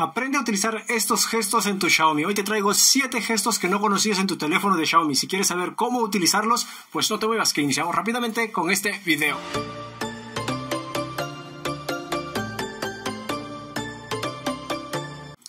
Aprende a utilizar estos gestos en tu Xiaomi. Hoy te traigo 7 gestos que no conocías en tu teléfono de Xiaomi. Si quieres saber cómo utilizarlos, pues no te muevas, que iniciamos rápidamente con este video.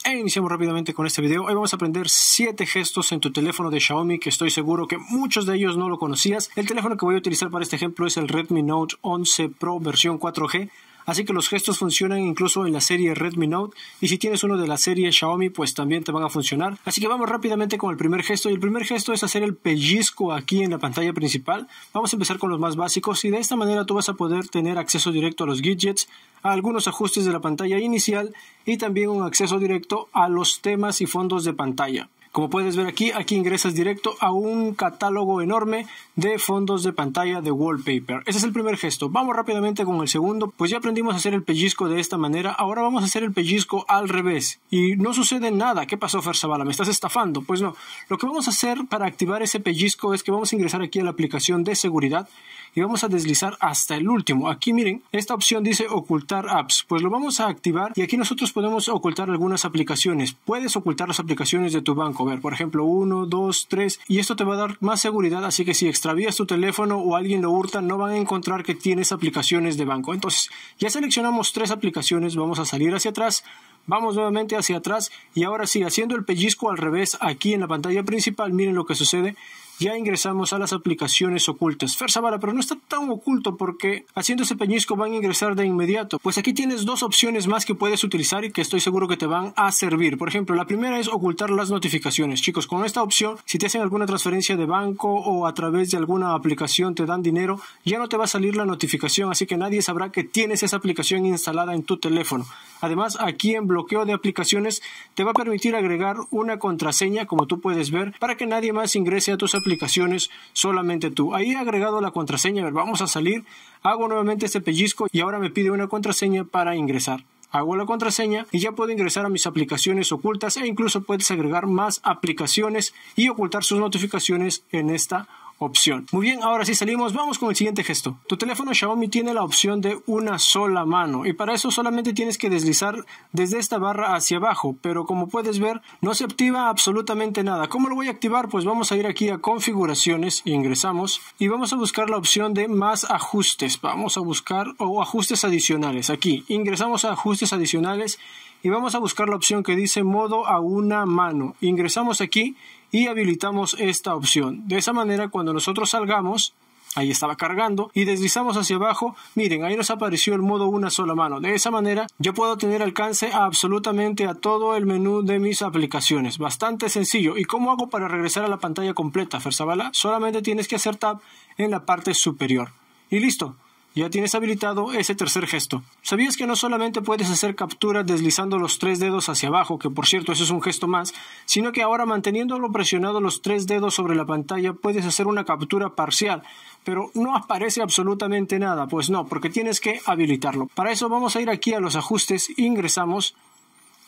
E iniciamos rápidamente con este video. Hoy vamos a aprender 7 gestos en tu teléfono de Xiaomi que estoy seguro que muchos de ellos no lo conocías. El teléfono que voy a utilizar para este ejemplo es el Redmi Note 11 Pro versión 4G. Así que los gestos funcionan incluso en la serie Redmi Note y si tienes uno de la serie Xiaomi pues también te van a funcionar. Así que vamos rápidamente con el primer gesto y el primer gesto es hacer el pellizco aquí en la pantalla principal. Vamos a empezar con los más básicos y de esta manera tú vas a poder tener acceso directo a los widgets, a algunos ajustes de la pantalla inicial y también un acceso directo a los temas y fondos de pantalla. Como puedes ver aquí, aquí ingresas directo a un catálogo enorme de fondos de pantalla de wallpaper. Ese es el primer gesto. Vamos rápidamente con el segundo, pues ya aprendimos a hacer el pellizco de esta manera. Ahora vamos a hacer el pellizco al revés. Y no sucede nada. ¿Qué pasó, Farsabala? ¿Me estás estafando? Pues no. Lo que vamos a hacer para activar ese pellizco es que vamos a ingresar aquí a la aplicación de seguridad y vamos a deslizar hasta el último. Aquí miren, esta opción dice ocultar apps. Pues lo vamos a activar y aquí nosotros podemos ocultar algunas aplicaciones. Puedes ocultar las aplicaciones de tu banco Ver, por ejemplo, uno dos tres Y esto te va a dar más seguridad. Así que si extravías tu teléfono o alguien lo hurta, no van a encontrar que tienes aplicaciones de banco. Entonces, ya seleccionamos tres aplicaciones. Vamos a salir hacia atrás. Vamos nuevamente hacia atrás y ahora sí, haciendo el pellizco al revés aquí en la pantalla principal, miren lo que sucede ya ingresamos a las aplicaciones ocultas. Zavala, pero no está tan oculto porque haciendo ese peñisco van a ingresar de inmediato. Pues aquí tienes dos opciones más que puedes utilizar y que estoy seguro que te van a servir. Por ejemplo, la primera es ocultar las notificaciones. Chicos, con esta opción, si te hacen alguna transferencia de banco o a través de alguna aplicación te dan dinero, ya no te va a salir la notificación, así que nadie sabrá que tienes esa aplicación instalada en tu teléfono. Además, aquí en bloqueo de aplicaciones te va a permitir agregar una contraseña, como tú puedes ver, para que nadie más ingrese a tus aplicaciones aplicaciones, solamente tú. Ahí he agregado la contraseña, vamos a salir, hago nuevamente este pellizco y ahora me pide una contraseña para ingresar. Hago la contraseña y ya puedo ingresar a mis aplicaciones ocultas e incluso puedes agregar más aplicaciones y ocultar sus notificaciones en esta opción. Muy bien, ahora sí salimos, vamos con el siguiente gesto. Tu teléfono Xiaomi tiene la opción de una sola mano y para eso solamente tienes que deslizar desde esta barra hacia abajo, pero como puedes ver no se activa absolutamente nada. ¿Cómo lo voy a activar? Pues vamos a ir aquí a configuraciones, ingresamos y vamos a buscar la opción de más ajustes. Vamos a buscar o ajustes adicionales. Aquí ingresamos a ajustes adicionales y vamos a buscar la opción que dice modo a una mano. Ingresamos aquí y habilitamos esta opción. De esa manera cuando nosotros salgamos, ahí estaba cargando y deslizamos hacia abajo, miren, ahí nos apareció el modo una sola mano. De esa manera yo puedo tener alcance absolutamente a todo el menú de mis aplicaciones. Bastante sencillo. ¿Y cómo hago para regresar a la pantalla completa, Ferzabala? Solamente tienes que hacer tab en la parte superior. Y listo. Ya tienes habilitado ese tercer gesto. ¿Sabías que no solamente puedes hacer captura deslizando los tres dedos hacia abajo, que por cierto eso es un gesto más, sino que ahora manteniéndolo presionado los tres dedos sobre la pantalla puedes hacer una captura parcial, pero no aparece absolutamente nada? Pues no, porque tienes que habilitarlo. Para eso vamos a ir aquí a los ajustes, ingresamos,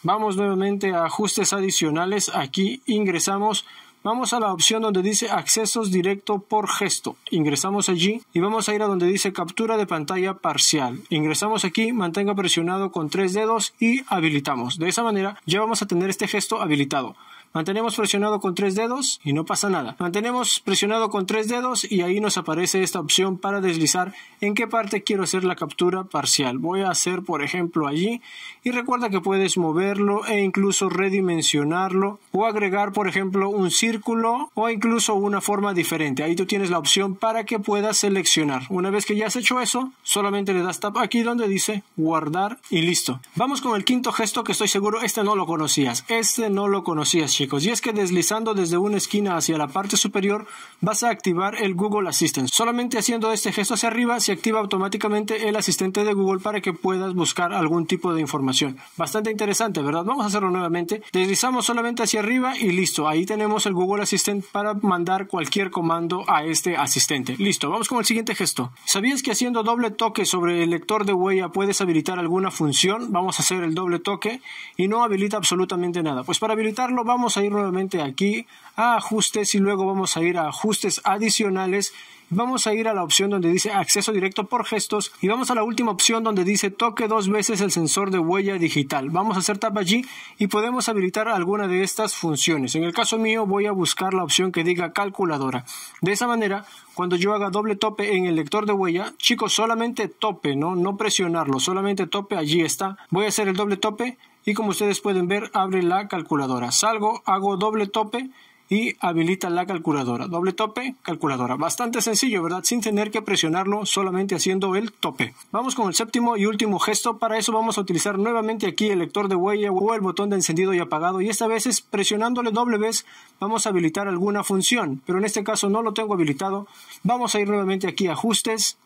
vamos nuevamente a ajustes adicionales, aquí ingresamos Vamos a la opción donde dice accesos directo por gesto. Ingresamos allí y vamos a ir a donde dice captura de pantalla parcial. Ingresamos aquí, mantenga presionado con tres dedos y habilitamos. De esa manera ya vamos a tener este gesto habilitado. Mantenemos presionado con tres dedos y no pasa nada. Mantenemos presionado con tres dedos y ahí nos aparece esta opción para deslizar en qué parte quiero hacer la captura parcial. Voy a hacer por ejemplo allí y recuerda que puedes moverlo e incluso redimensionarlo o agregar por ejemplo un círculo o incluso una forma diferente. Ahí tú tienes la opción para que puedas seleccionar. Una vez que ya has hecho eso, solamente le das tap aquí donde dice guardar y listo. Vamos con el quinto gesto que estoy seguro este no lo conocías. Este no lo conocías chicos, y es que deslizando desde una esquina hacia la parte superior vas a activar el Google Assistant. Solamente haciendo este gesto hacia arriba se activa automáticamente el asistente de Google para que puedas buscar algún tipo de información. Bastante interesante, ¿verdad? Vamos a hacerlo nuevamente. Deslizamos solamente hacia arriba y listo. Ahí tenemos el Google Assistant para mandar cualquier comando a este asistente. Listo, vamos con el siguiente gesto. ¿Sabías que haciendo doble toque sobre el lector de huella puedes habilitar alguna función? Vamos a hacer el doble toque y no habilita absolutamente nada. Pues para habilitarlo vamos vamos a ir nuevamente aquí a ajustes y luego vamos a ir a ajustes adicionales Vamos a ir a la opción donde dice acceso directo por gestos y vamos a la última opción donde dice toque dos veces el sensor de huella digital. Vamos a hacer tap allí y podemos habilitar alguna de estas funciones. En el caso mío voy a buscar la opción que diga calculadora. De esa manera, cuando yo haga doble tope en el lector de huella, chicos, solamente tope, no, no presionarlo, solamente tope, allí está. Voy a hacer el doble tope y como ustedes pueden ver abre la calculadora. Salgo, hago doble tope y habilita la calculadora. Doble tope, calculadora. Bastante sencillo, ¿verdad? Sin tener que presionarlo, solamente haciendo el tope. Vamos con el séptimo y último gesto. Para eso vamos a utilizar nuevamente aquí el lector de huella o el botón de encendido y apagado. Y esta vez es presionándole doble vez vamos a habilitar alguna función. Pero en este caso no lo tengo habilitado. Vamos a ir nuevamente aquí a ajustes,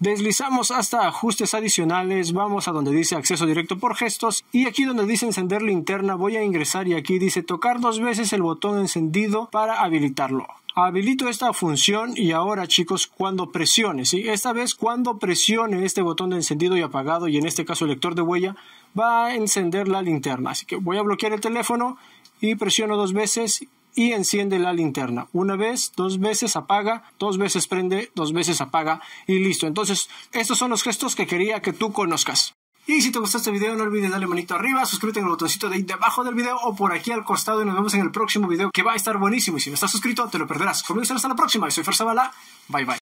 Deslizamos hasta ajustes adicionales, vamos a donde dice acceso directo por gestos y aquí donde dice encender linterna voy a ingresar y aquí dice tocar dos veces el botón encendido para habilitarlo habilito esta función y ahora chicos cuando presione, ¿sí? esta vez cuando presione este botón de encendido y apagado y en este caso el lector de huella va a encender la linterna, así que voy a bloquear el teléfono y presiono dos veces y enciende la linterna. Una vez, dos veces apaga, dos veces prende, dos veces apaga y listo. Entonces, estos son los gestos que quería que tú conozcas. Y si te gustó este video, no olvides darle manito arriba, suscríbete en el botoncito de ahí debajo del video o por aquí al costado y nos vemos en el próximo video que va a estar buenísimo. Y si no estás suscrito, te lo perderás. Conmigo hasta la próxima. soy Bala, Bye bye.